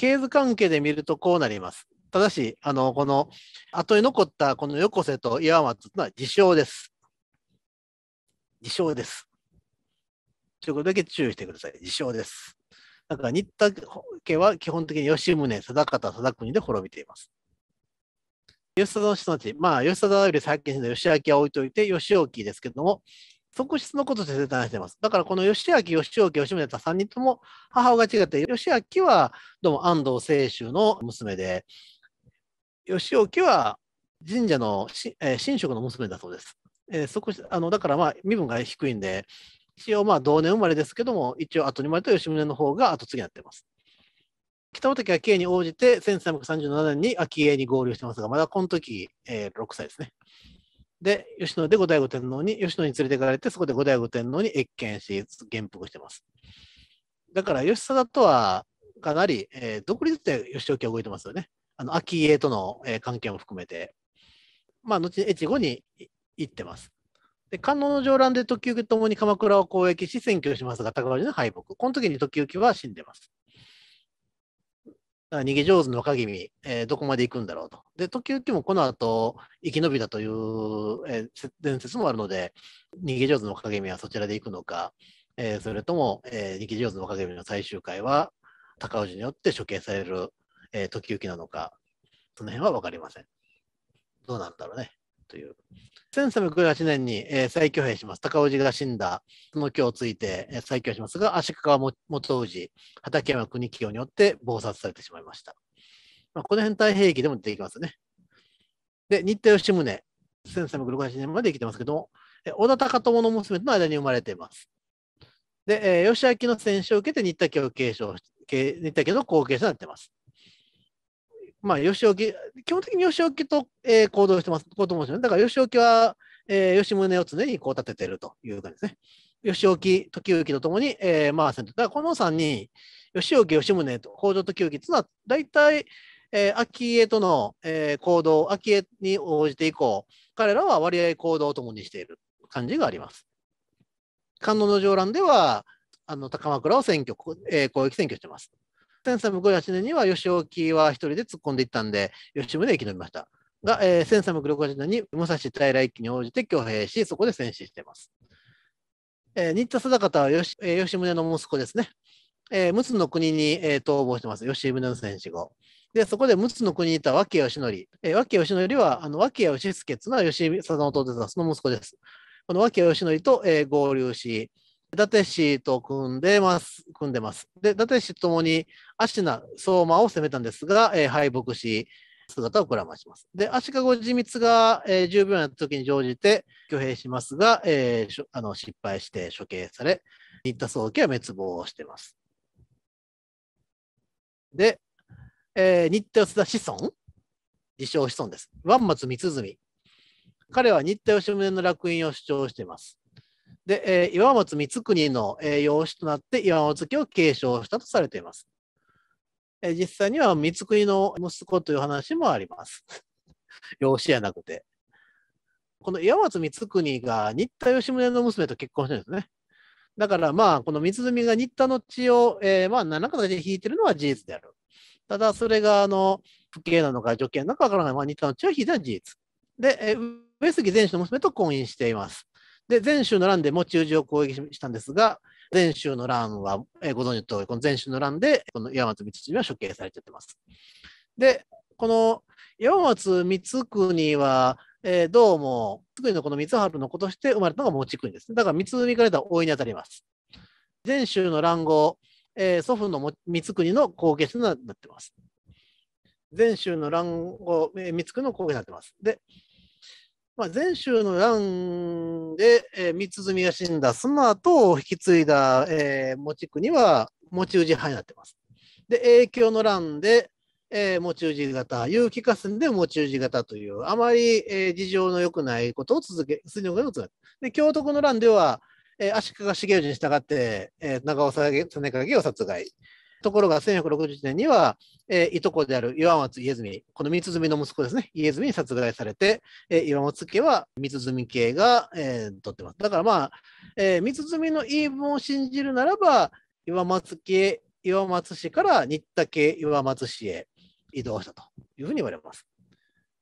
経図関係で見るとこうなります。ただし、あの、この、後に残ったこの横瀬と岩松というのは自称です。自称です。ということだけ注意してください。自称です。だから、新田家は基本的に吉宗、定方、定国で滅びています。吉田の人たち、まあ、吉田より先の吉明は置いといて、吉岡ですけども、側室のことで絶対話してます。だからこの義明、義興、義宗と3人とも母親が違って、義明はどうも安藤清州の娘で、義興は神社のえ神職の娘だそうです。えー、即あのだからまあ身分が低いんで、一応まあ同年生まれですけども、一応後に生まれた吉宗の方が後継ぎになってます。北家は慶に応じて1337年に昭恵に合流してますが、まだこの時、えー、6歳ですね。で、吉野で後醍醐天皇に、吉野に連れて行かれて、そこで後醍醐天皇に謁見し、元服してます。だから、義貞とは、かなり、えー、独立で義時は動いてますよね。あの、秋家との、えー、関係も含めて。まあ、後に越後に行ってます。で、観音の上乱で時行ともに鎌倉を攻撃し、占拠しますが、高橋の敗北。この時に時行は死んでます。逃げ上手の若君、えー、どこまで行くんだろうと。で、時々もこの後、生き延びたという、えー、伝説もあるので、逃げ上手の若君はそちらで行くのか、えー、それとも、えー、逃げ上手の若君の最終回は、高氏によって処刑される、えー、時々なのか、その辺は分かりません。どうなんだろうね。という。1 3 0 8年に、えー、再挙兵します。高氏が死んだ、その京をついて、えー、再挙しますが、足利元氏、畠山国清によって謀殺されてしまいました。まあ、この辺太平記でも出てきますね。で、新田吉宗、1368年まで生きてますけども、えー、田高友の娘との間に生まれています。で、えー、義明の戦死を受けて新田家を継承し、新田家の後継者になってます。まあ、吉置、基本的に吉置と、えー、行動してます、こうと思うんですよね。だから吉置は、えー、吉宗を常にこう立ててるという感じですね。吉置、時行とともに、えー、マーだからこの3人、吉置、吉宗と、北条時行っていうのは、大体、えー、秋江との、えー、行動、秋江に応じて以降、彼らは割合行動を共にしている感じがあります。観音の上覧では、あの高枕を選挙、えー、攻撃選挙してます。1358年には吉岡は一人で突っ込んでいったんで、吉宗生き延びました。が、えー、1 3 6 8年に武蔵平一揆に応じて挙兵し、そこで戦死しています。えー、新田貞方は吉,、えー、吉宗の息子ですね。えー、陸奥の国に、えー、逃亡してます。吉宗の戦死後。で、そこで陸奥の国にいた脇谷義則。えー、脇義則は、あの脇義助っていうのは吉佐の弟です。その息子です。この脇谷義則と、えー、合流し、伊達氏と組んでます。組んでます。で、伊達氏ともにシナ、相馬を攻めたんですが、えー、敗北し、姿をくらまします。で、足利義満が、えー、10秒た時に乗じて挙兵しますが、えー、あの失敗して処刑され、新田宗家は滅亡してます。で、えー、新田吉田子孫自称子孫です。万松光純。彼は新田吉宗の落印を主張しています。で、えー、岩松光国の、えー、養子となって岩松家を継承したとされています。えー、実際には光国の息子という話もあります。養子じゃなくて。この岩松光国が新田吉宗の娘と結婚してるんですね。だからまあ、この光文が新田の血を、えー、まあ、何らかの形で引いてるのは事実である。ただ、それが、あの、不敬なのか、助系なのかわからない。まあ、新田の血を引いたのは事実。で、えー、上杉前氏の娘と婚姻しています。で、全州の乱で持ち主を攻撃したんですが、全州の乱は、えー、ご存知の通り、この全州の乱で、この岩松光純は処刑されちゃってます。で、この岩松光国は、えー、どうも、光のこの光春の子として生まれたのが持ち国です、ね。だから光海から大いに当たります。全州の乱後、えー、祖父の光国の後継者になってます。全州の乱後、えー、光国の後継者になってます。で、まあ、前週の乱で、えー、三つ積が死んだ、その後を引き継いだ、えー、持ち国は持ち氏派になってます。で、影響の乱で、えー、持ち氏型、有機化線で持ち氏型という、あまり、えー、事情の良くないことを続け、すのが続で、京徳の乱では、えー、足利重氏に従って、えー、長尾さげ、実影を殺害。ところが1160年には、えー、いとこである岩松家住、この三住の息子ですね、家住に殺害されて、えー、岩松家は三住家が、えー、取ってます。だからまあ、えー、三住の言い分を信じるならば、岩松家、岩松市から新田家岩松市へ移動したというふうに言われます。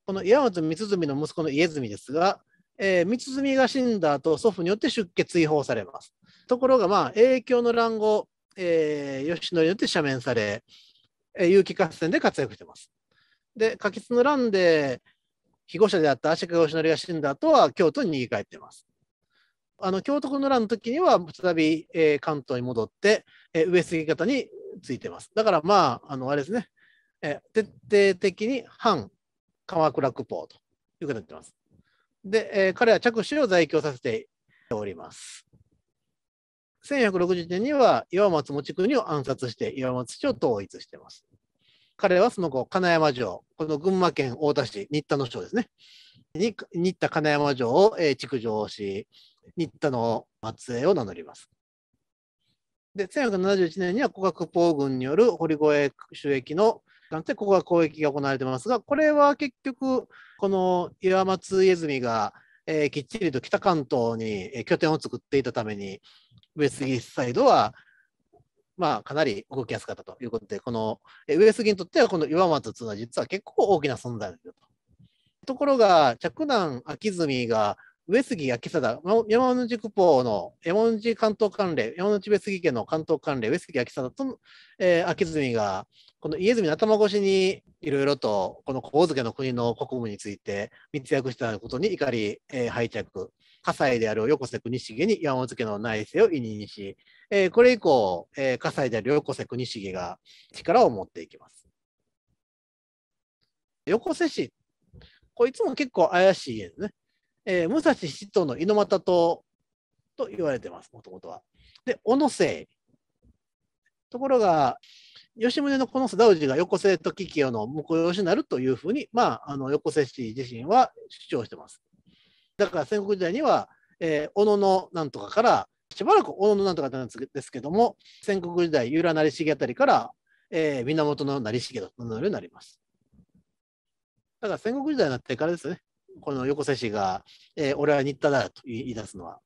この岩松三住の息子の家住ですが、えー、三住が死んだ後、祖父によって出家追放されます。ところが、まあ、影響の乱後、えー、吉野によって赦免され、えー、有機合戦で活躍してます。で、柿津の乱で被護者であった足利義則が死んだ後は京都に逃げ帰ってます。あの京都の乱の時には再び、えー、関東に戻って、えー、上杉方についてます。だからまあ、あのあれですね、えー、徹底的に反鎌倉久保ということになってます。で、えー、彼は着手を在京させております。1 1 6 0年には岩松持国を暗殺して岩松市を統一しています。彼はその後、金山城、この群馬県太田市、新田の城ですね、に新田金山城を、え築城し、新田の末裔を名乗ります。で、1471年には古学邦軍による堀越収益のなんてここが攻撃が行われてますが、これは結局、この岩松家住が、えー、きっちりと北関東に拠点を作っていたために、ウエスギスサイドは、まあ、かなり動きやすかったということで、このウエスギにとっては、この岩松というのは実は結構大きな存在だと。ところが、着南秋住が上杉明貞、山口区方の山口関東関連、山口上杉家の関東関連、上杉明貞と、えー、秋住が、この家住の頭越しにいろいろとこの神津家の国の国務について密約したことに怒り、えー、敗着火災である横瀬国重に山本家の内政を委任し、えー、これ以降、えー、火災である横瀬国重が力を持っていきます。横瀬氏、こいつも結構怪しいですね。えー、武蔵七島の猪俣島と言われてます、もともとは。で、小野瀬。ところが、吉宗のこの直氏が横瀬時清の婿養子になるというふうに、まあ、あの横瀬氏自身は主張してます。だから戦国時代には、えー、小野のなんとかから、しばらく小野のなんとかなんですけども、戦国時代、由良成重あたりから、えー、源の成重と名乗るようになります。だから戦国時代になってからですね、この横瀬氏が、えー、俺は新田だと言い出すのは。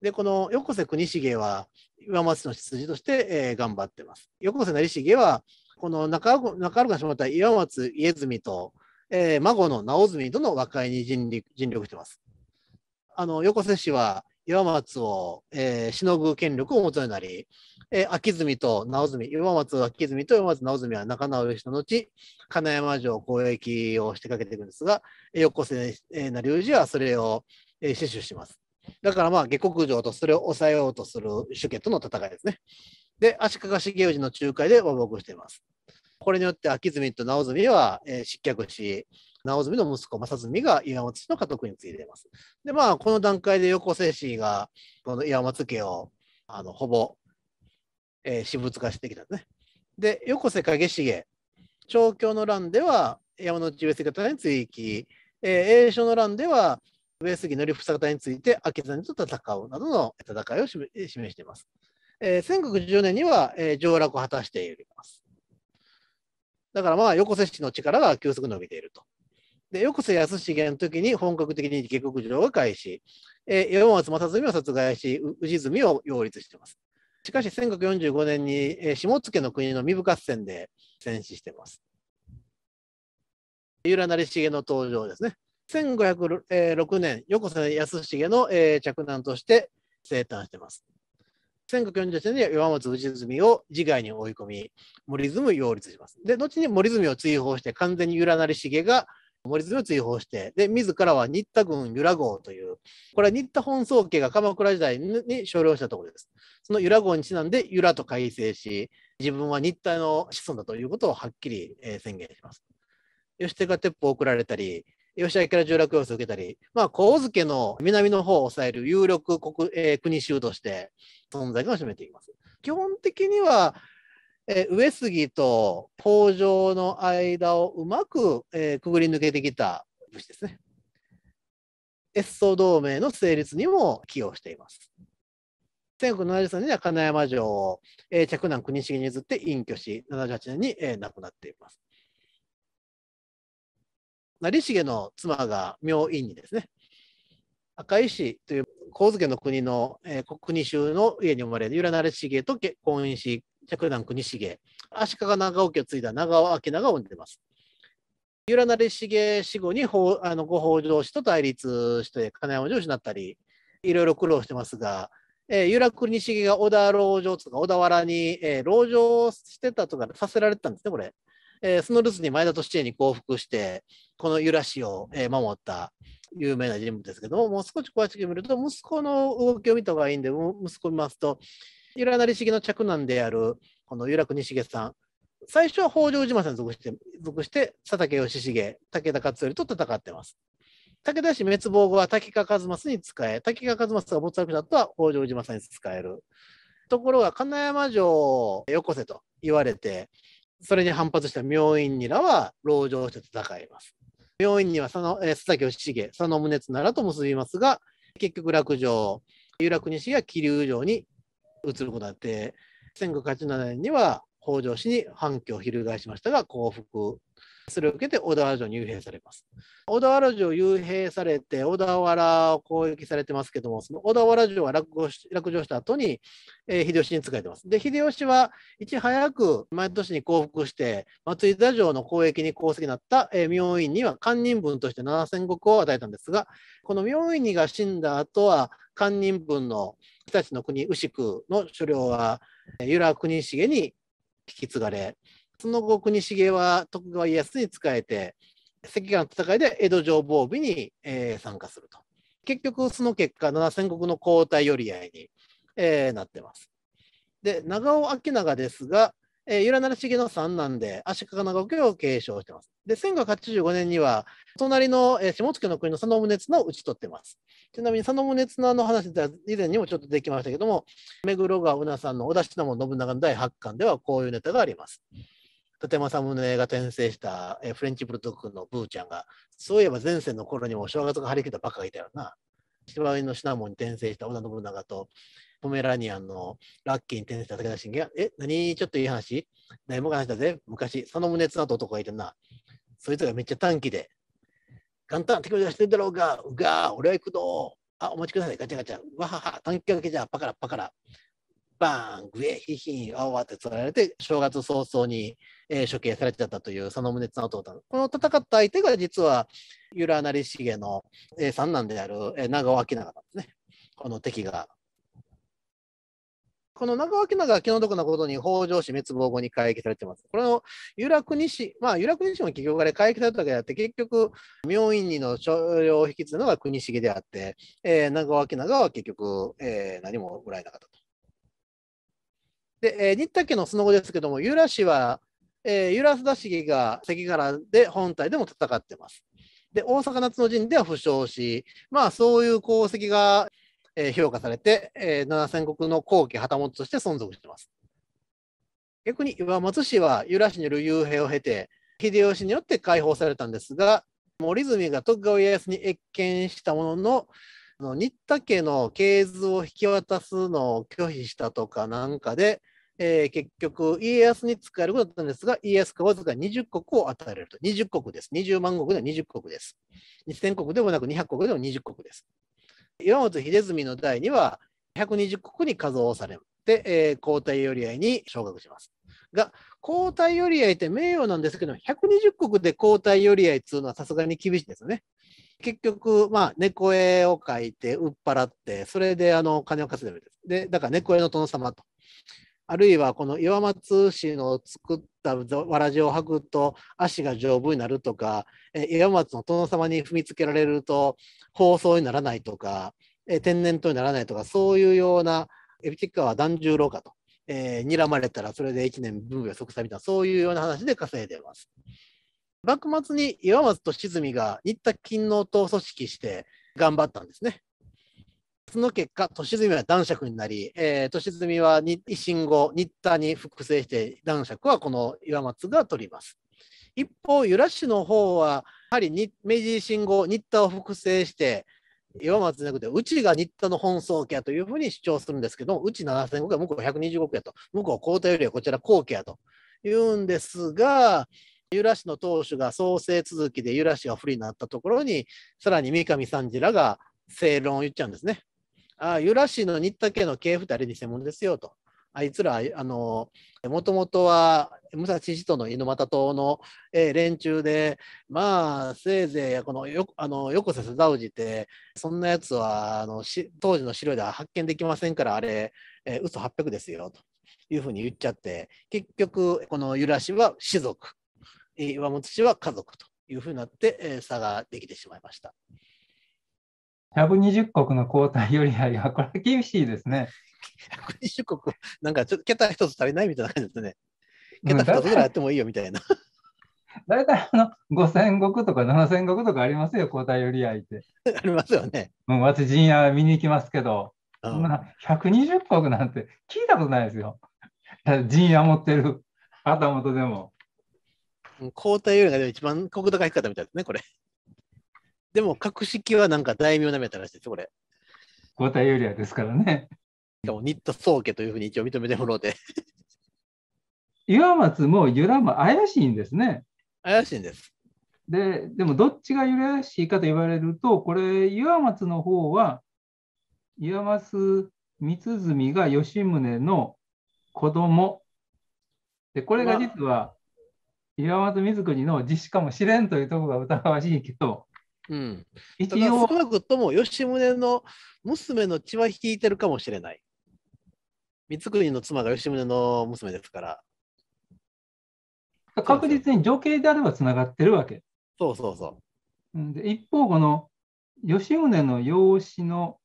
で、この横瀬国重は、岩松の出自として、えー、頑張ってます。横瀬成重は、この中中原がしまった岩松家住と、えー、孫の直澄との和解に尽力尽力してます。あの横瀬氏は岩松を、えー、しのぐ権力を持つようになり、えー、秋澄と直澄、岩松秋澄と岩松直澄は仲直りした後、金山城交易を仕掛けていくんですが、横瀬、え成氏はそれを、えー、死守します。だからまあ下克上とそれを抑えようとする主家との戦いですね。で、足利重氏の仲介で和睦しています。これによって秋澄と直澄は、え失脚し、直澄の息子正純が岩松氏の家督に継いでいます。で、まあ、この段階で横瀬氏が、この岩松家を、あの、ほぼ、えー、私物化してきたんですね。で、横瀬景重、長教の乱では山内上杉方にいき、えー、栄の乱では上杉則房方について秋澄と戦うなどの戦いを示しています。えー、1910年には、えー、上洛を果たしています。だからまあ、横瀬氏の力が急速伸びていると。で、横瀬康重の時に本格的に下克上が開始、えー、山松正純を殺害し、氏純を擁立しています。しかし、1945年に、えー、下野の国の三部合戦で戦死しています。三浦成重の登場ですね。1506年、横瀬康重の、えー、着難として生誕してます。1948年には岩松氏純を自害に追い込み、森住擁立します。で、後に森住を追放して、完全に由良成重が森住を追放して、で、自らは新田軍由良郷という、これは新田本宗家が鎌倉時代に所領したところです。その由良郷にちなんで由良と改正し、自分は新田の子孫だということをはっきり宣言します。吉手が鉄砲を送られたり、吉明から重落要請を受けたり、まあ、神津家の南の方を抑える有力国,、えー、国衆として存在感を占めています。基本的には、えー、上杉と北条の間をうまく、えー、くぐり抜けてきた武士ですね。越宗同盟の成立にも寄与しています。1973年には金山城を、えー、嫡男国重に譲って隠居し、78年に、えー、亡くなっています。成重の妻が明院にですね、赤石という神津家の国の、えー、国衆の家に生まれ、る由良成重と結婚し、百段国重、足利長尾家を継いだ長尾明が生んでます。由良成重死後に法あのご北条氏と対立して金山城をなったり、いろいろ苦労してますが、えー、由良国重が小田老城とか小田原に、えー、老城してたとかさせられてたんですね、これ。えー、その留守に前田利家に降伏して、このユラシを、え守った有名な人物ですけども、もう少し詳しく見ると、息子の動きを見た方がいいんで、息子見ますと、由良成重の嫡男である、この由良国重さん、最初は北条氏政に属して、属して佐竹義重、武田勝頼と戦ってます。武田氏滅亡後は滝川一政に仕え、滝川一政が没落したとは北条氏政に仕える。ところが金山城をよこせと言われて、それに反発した明院にらは籠城して戦います。明院には佐野、えー、須崎義重、佐野宗津ならと結びますが、結局落城、有楽西や桐生城に移ることになって、1987年には北条氏に反旗を翻しましたが、降伏それを受けて小田原城に幽閉されます。小田原城幽閉されて、小田原を攻撃されてますけども、その小田原城は落落城した後に、えー、秀吉に仕えてます。で、秀吉はいち早く毎年に降伏して、松井田城の攻撃に功績になった、えー、明院には堪忍分として7000石を与えたんですが、この明院にが死んだ後は、堪忍分の日立の国牛久の所領は、由良国重に引き継がれ、その後、国重は徳川家康に仕えて、関川の戦いで江戸城防備に、えー、参加すると。結局、その結果、7戦国の交代寄り合いに、えー、なってます。で、長尾明長ですが、えー、由良成重の三男で足利長家を継承してます。で、1585年には、隣の、えー、下野の国の佐野宗綱を討ち取ってます。ちなみに佐野宗綱の話では以前にもちょっとできましたけども、目黒川うなさんの織田七長信長の第8巻ではこういうネタがあります。立山宗が転生したえフレンチブルドッグのブーちゃんが、そういえば前世の頃にもお正月が張り切ったバカがいたよな。芝居のシナモンに転生した織田信長と、ポメラニアンのラッキーに転生した武田信玄が、え、何ちょっといい話何も話したぜ。昔、佐野宗綱と男がいてな。そいつがめっちゃ短気で、簡単、手首出してるだろうが、うが、俺は行くぞ。あ、お待ちください。ガチャガチャ。わはは、短期がけじゃ、パカラパカラ。バーン、グエヒヒン、アワって釣られて、正月早々に、えー、処刑されちゃったというその宗綱を問た。この戦った相手が実は、由良成重の、えー、三男である、えー、長尾明長なんですね。この敵が。この長尾明長は気の毒なことに北条氏滅亡後に改易されてます。この由良国氏、まあ由良国氏も企業から改易されたわけであって、結局、明院にの所領を引き継ぐのが国重であって、えー、長尾明長は結局、えー、何も売らえなかったと。で、えー、新田家のその後ですけども、ユーラ氏は、えー、ユーラスダが関ヶ原で本体でも戦ってます。で、大阪夏の陣では負傷し、まあそういう功績が、えー、評価されて、えー、七千国の後期旗本として存続してます。逆に岩松氏はユーラ氏による幽閉を経て、秀吉によって解放されたんですが、森泉が徳川家康に謁見したものの、の新田家の系図を引き渡すのを拒否したとかなんかで、えー、結局、家康に使えることだったんですが、家康がわずか20国を与えられると。20国です。20万国では20国です。2000国でもなく200国でも20国です。岩本秀澄の代には120国に数をされて、えー、皇太寄合に昇格します。が、皇太寄合って名誉なんですけど、120国で皇太寄合っていうのはさすがに厳しいですね。結局、まあ、猫絵を描いて、売っ払って、それであの金を稼いでるでで、だから猫絵の殿様とあるいはこの岩松市の作ったわらじを履くと足が丈夫になるとか、え岩松の殿様に踏みつけられると放送にならないとか、え天然痘にならないとか、そういうようなエビティカは團十郎かと、えー、睨まれたらそれで1年分が即済みたいな、そういうような話で稼いでます。幕末に岩松と沈みが新田勤王と組織して頑張ったんですね。その結果、年積は男爵になり、えー、年積は維新後、新田に複製して、男爵はこの岩松が取ります。一方、由良市の方は、やはり明治維新後、新田を複製して、岩松じゃなくて、うちが新田の本宗家というふうに主張するんですけど、うち7000石向こう120石やと、向こう皇太よりはこちら皇家やと言うんですが、由良市の当主が創生続きで由良市が不利になったところに、さらに三上三次らが正論を言っちゃうんですね。あユラシーの新田家の系2人偽物ですよと。あいつら、あの、もともとは武蔵志との猪俣党の、えー、連中で、まあ、せいぜい、このよ、あの、横瀬貞氏って、そんなやつは、あの、当時の資料では発見できませんから、あれ、えー、嘘800ですよ、というふうに言っちゃって、結局、このユラ氏は氏族、岩本氏は家族というふうになって、えー、差ができてしまいました。120国の交代よりは、いや、これ厳しいですね。120国、なんかちょっと桁一つ足りないみたいな感じですね。桁2つぐらいってもいいよみたいな。大体あの5000石とか7000石とかありますよ、交代寄り合いって。ありますよね。う私、陣屋見に行きますけど、うん、そんな120国なんて聞いたことないですよ。陣屋持ってる旗本でも。交代寄りが一番国土が低かったみたいですね、これ。でも格式はなんか大名なめたらしいですこれ。五体ユリはですからね。しかも新宗家というふうに一応認めてもろうて。岩松も由良も怪しいんですね。怪しいんです。で、でもどっちが由良しいかと言われると、これ、岩松の方は、岩松光純が吉宗の子供。で、これが実は、岩松光国の実子かもしれんというところが疑わしいけど、うん、一応少なくとも吉宗の娘の血は引いてるかもしれない。光圀の妻が吉宗の娘ですから。確実に女系であればつながってるわけ。そうそうそう。で一方、この吉宗の養子の、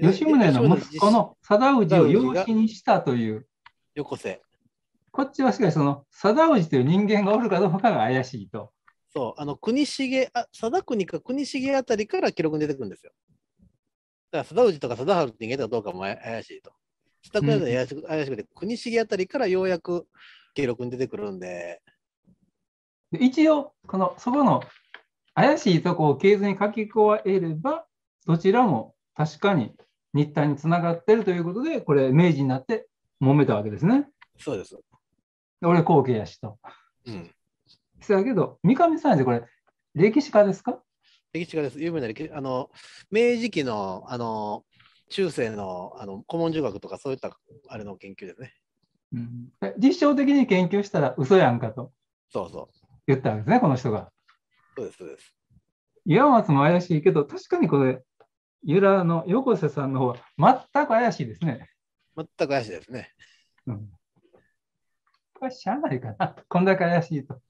吉宗の息子の貞氏を養子にしたという。よこせ。こっちはしかし、その貞氏という人間がおるかどうかが怪しいと。そう、あの、国重、あ貞国か国重あたりから記録に出てくるんですよ。だから、貞氏とか貞治って逃げたかどうかも怪しいと。下倉で怪しく、うん、怪しくて、国重あたりからようやく記録に出てくるんで。で一応、この、そこの怪しいとこを経図に書き加えれば、どちらも確かに日体につながってるということで、これ、明治になって揉めたわけですね。そうです。俺、後継やしと。うんそやけど、三上さんこれ、歴史家ですか歴史家です。有名な歴史、あの、明治期の、あの、中世の、あの、古文儒学とか、そういった、あれの研究ですね。うん、実証的に研究したら嘘やんかと。そうそう。言ったんですね、この人が。そうです、そうです。岩松も怪しいけど、確かにこれ、由良の横瀬さんの方は全く怪しいですね。全く怪しいですね。うん。これ、しゃあないかな。こんだけ怪しいと。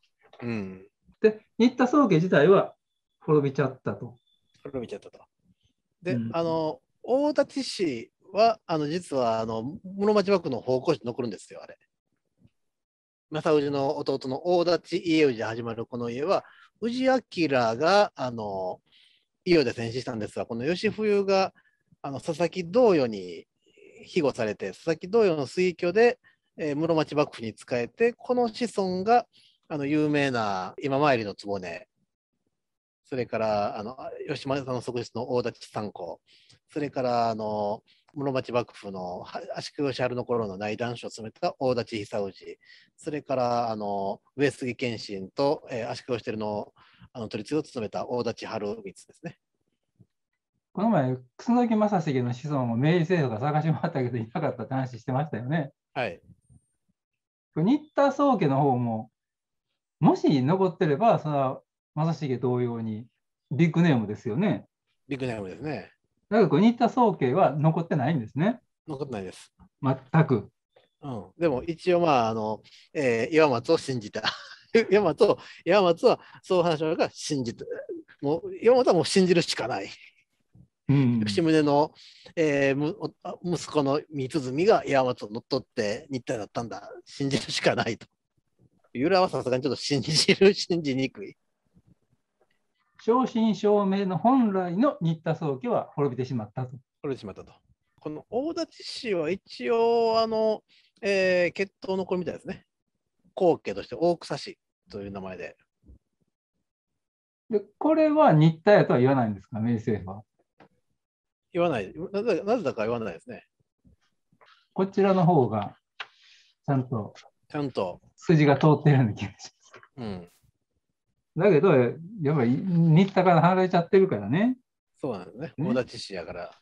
うん、で、新田宗家自体は滅びちゃったと。滅びちゃったと。で、うん、あの、大館氏は、あの、実は、あの、室町幕府の方向に残るんですよ、あれ。正氏の弟の大立家氏で始まるこの家は、氏治明が、あの、伊予で戦死したんですが、この吉冬が、あの、佐々木道様に庇護されて、佐々木道様の推挙で、えー、室町幕府に仕えて、この子孫があの、有名な今参りの局根、それから、あの、吉村さんの側室の大立三考、それから、あの、室町幕府の足利義春の頃の内談書を務めた大立久氏、それから、あの、上杉謙信と、えー、足利義輝のあの取り次ぎを務めた大立春光ですね。この前、楠木正成の子孫を明治政府が探し回ったけど、いなかったって話してましたよね。はい。新田宗家の方ももし残ってれば、その正成同様にビッグネームですよね。ビッグネームですね。だから、新田総慶は残ってないんですね。残ってないです。全く。うん、でも一応、まああのえー、岩松を信じた。岩松を、岩松は、そう話が信じた。もう岩松はもう信じるしかない。うん、吉宗の、えー、息子の三鼓が岩松を乗っ取って日体だったんだ信じるしかないとユーラはさすがにちょっと信じる、信じにくい。正真正銘の本来の新田宗家は滅びてしまったと。滅びてしまったと。この大立氏は一応、あの、えー、血統の子みたいですね。後家として大草氏という名前で。で、これは新田やとは言わないんですか、明政府は。言わない。なぜだか言わないですね。こちらの方が、ちゃんとちゃんと。筋が通ってるんで気がします。うん。だけど、やっぱり、新田から離れちゃってるからね。そうなんですね。友達市やから。